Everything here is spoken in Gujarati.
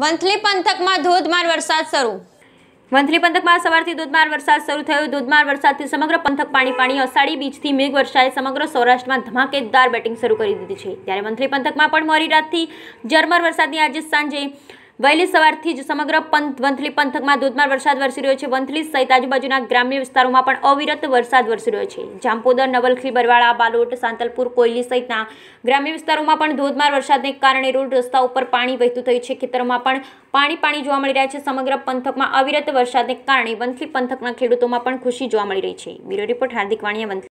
વંથલી પંથકમાં ધોધમાર વરસાદ શરૂ વંથલી પંથકમાં સવારથી ધોધમાર વરસાદ શરૂ થયો ધોધમાર વરસાદથી સમગ્ર પંથક પાણી પાણી અષાઢી બીજથી મેઘવર્ષાએ સમગ્ર સૌરાષ્ટ્રમાં ધમાકેદાર બેટિંગ શરૂ કરી દીધી છે ત્યારે વંથલી પંથકમાં પણ મોડી રાતથી ઝરમર વરસાદની આજે સાંજે વહેલી સવારથી જ સમગ્ર વંથલી પંથકમાં ધોધમાર વરસાદ વરસી રહ્યો છે વંથલી સહિત આજુબાજુના ગ્રામ્ય વિસ્તારોમાં પણ અવિરત વરસાદ વરસી રહ્યો છે જામપોદર નવલખી બરવાળા બાલોટ સાંતલપુર કોયલી સહિતના ગ્રામ્ય વિસ્તારોમાં પણ ધોધમાર વરસાદને કારણે રોડ રસ્તા ઉપર પાણી વહેતું થયું છે ખેતરોમાં પણ પાણી પાણી જોવા મળી રહ્યા છે સમગ્ર પંથકમાં અવિરત વરસાદને કારણે વંથલી પંથકના ખેડૂતોમાં પણ ખુશી જોવા મળી રહી છે બ્યુરો રિપોર્ટ હાર્દિક વાણિયા વંથલી